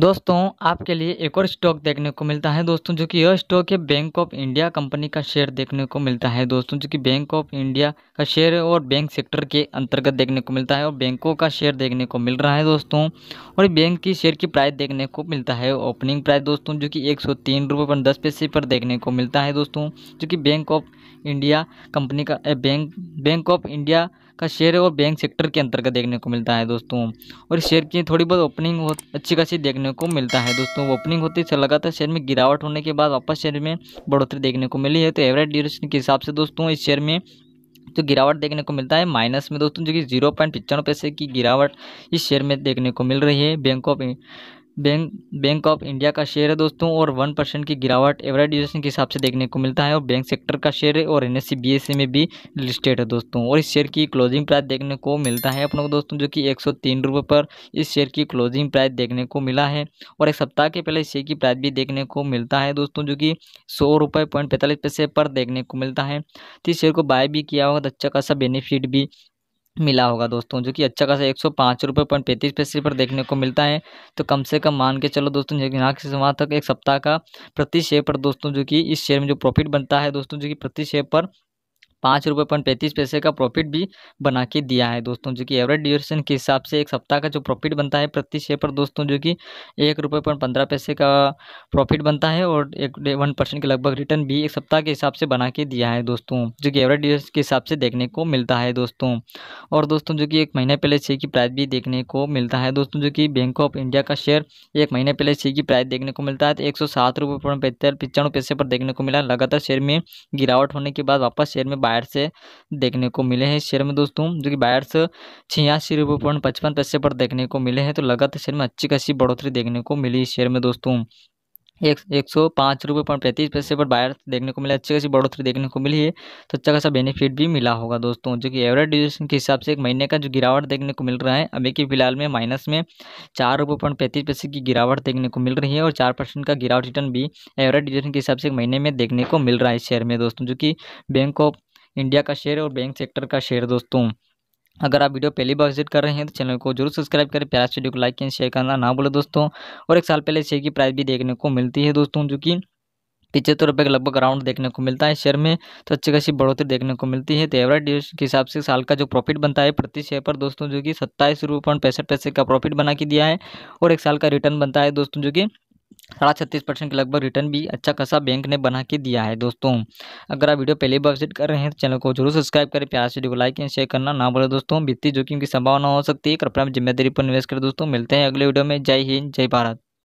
दोस्तों आपके लिए एक और स्टॉक देखने को मिलता है दोस्तों जो कि यह स्टॉक है बैंक ऑफ इंडिया कंपनी का शेयर देखने को मिलता है दोस्तों जो कि बैंक ऑफ इंडिया का शेयर और बैंक सेक्टर के अंतर्गत देखने को मिलता है और बैंकों का शेयर देखने को मिल रहा है दोस्तों और बैंक की शेयर की प्राइस देखने को मिलता है ओपनिंग प्राइस दोस्तों जो कि एक सौ तीन पर दस पैसे पर देखने को मिलता है दोस्तों जो कि बैंक ऑफ इंडिया कंपनी का बैंक बैंक ऑफ इंडिया का शेयर है वो बैंक सेक्टर के अंतर्गत देखने को मिलता है दोस्तों और शेयर की थोड़ी बहुत ओपनिंग अच्छी खासी देखने को मिलता है दोस्तों ओपनिंग होते से लगातार शेयर में गिरावट होने के बाद वापस शेयर में बढ़ोतरी देखने को मिली है तो एवरेज ड्यूरेशन के हिसाब से दोस्तों इस शेयर में जो गिरावट देखने को मिलता है माइनस में दोस्तों जो कि जीरो पॉइंट पिचानवे पैसे की गिरावट इस शेयर में देखने को मिल रही है Bank of bank Bank of India का शेयर है दोस्तों और वन परसेंट की गिरावट एवरेज ड्यूरेशन के हिसाब से देखने को मिलता है और बैंक सेक्टर का शेयर है और एन एस e e में भी लिस्टेड है दोस्तों और इस शेयर की क्लोजिंग प्राइस देखने को मिलता है अपनों को दोस्तों जो कि एक सौ पर इस शेयर की क्लोजिंग प्राइस देखने को मिला है और एक सप्ताह के पहले इस शेयर की प्राइस भी देखने को मिलता है दोस्तों जो कि सौ रुपये पॉइंट पैंतालीस पैसे पर देखने को मिलता है तो इस शेयर को बाय भी किया होगा तो अच्छा खासा बेनिफिट भी मिला होगा दोस्तों जो कि अच्छा खासा एक सौ पाँच रुपये पॉइंट पैंतीस पैसे पर देखने को मिलता है तो कम से कम मान के चलो दोस्तों यहाँ से वहाँ तक एक सप्ताह का प्रति शेयर पर दोस्तों जो कि इस शेयर में जो प्रॉफिट बनता है दोस्तों जो कि प्रति शेयर पर पाँच रुपये पॉइंट पैंतीस पैसे का प्रॉफिट भी बना के दिया है दोस्तों जो कि एवरेज ड्यूरेशन के हिसाब से एक सप्ताह का जो प्रॉफिट बनता है प्रति शेयर पर दोस्तों जो कि एक रुपये पॉइंट पंद्रह पैसे का प्रॉफिट बनता है और एक वन परसेंट के लगभग रिटर्न भी एक सप्ताह के हिसाब से बना के दिया है दोस्तों जो कि एवरेज ड्यूरेशन के हिसाब से देखने को मिलता है दोस्तों और दोस्तों जो कि एक महीने पहले शेयर की प्राइस भी देखने को मिलता है दोस्तों जो कि बैंक ऑफ इंडिया का शेयर एक महीने पहले शेयर की प्राइस देखने को मिलता है तो एक सौ सात रुपये पॉइंट पचानवे पैसे पर देखने को मिला लगातार शेयर में गिरावट होने के बाद वापस शेयर में बायर्स से देखने को मिले हैं शेयर में दोस्तों जो कि बायर्स छियासी रुपये पॉइंट पचपन पैसे पर देखने को मिले हैं तो लगातार शेयर में अच्छी खासी बढ़ोतरी देखने को मिली इस शेयर में दोस्तों एक एक सौ पाँच रुपये पॉइंट पैंतीस पैसे पर बायर देखने को मिले अच्छी खासी बढ़ोतरी देखने को मिली है तो अच्छा खासा बेनिफिट भी मिला होगा दोस्तों जो कि एवरेज ड्यूरेशन के हिसाब से एक महीने का जो गिरावट देखने को मिल रहा है अभी के फिलहाल में माइनस में चार रुपये पॉइंट पैंतीस पैसे की गिरावट देखने को मिल रही है और चार परसेंट का गिरावट रिटर्न भी एवरेज ड्यूरेशन के हिसाब से एक महीने में देखने को मिल रहा है इस शेयर में दोस्तों जो कि बैंक ऑफ इंडिया का शेयर और बैंक सेक्टर का शेयर दोस्तों अगर आप वीडियो पहली बार विजिट कर रहे हैं तो चैनल को जरूर सब्सक्राइब करें प्यार वीडियो को लाइक एंड शेयर करना ना बोले दोस्तों और एक साल पहले शेयर की प्राइस भी देखने को मिलती है दोस्तों जो कि पिछहत्तर रुपये का लगभग अराउंड देखने को मिलता है शेयर में तो अच्छी खासी बढ़ोतरी देखने को मिलती है तो एवरेज के हिसाब से साल का जो प्रॉफिट बनता है प्रति शेयर पर दोस्तों जो कि सत्ताईस रुपये पॉइंट पैंसठ पैसे का प्रॉफिट बना के दिया है और एक साल का रिटर्न बनता है दोस्तों जो कि साढ़ा छत्तीस परसेंट के लगभग रिटर्न भी अच्छा खासा बैंक ने बना के दिया है दोस्तों अगर आप वीडियो पहले बार विजिट कर रहे हैं तो चैनल को जरूर सब्सक्राइब करें प्यार वीडियो को लाइक एंड शेयर करना ना भूलें दोस्तों वित्तीय जोखिम की संभावना हो सकती है कृपया जिम्मेदारी पर निवेश करें दोस्तों मिलते हैं अगले वीडियो में जय हिंद जय भारत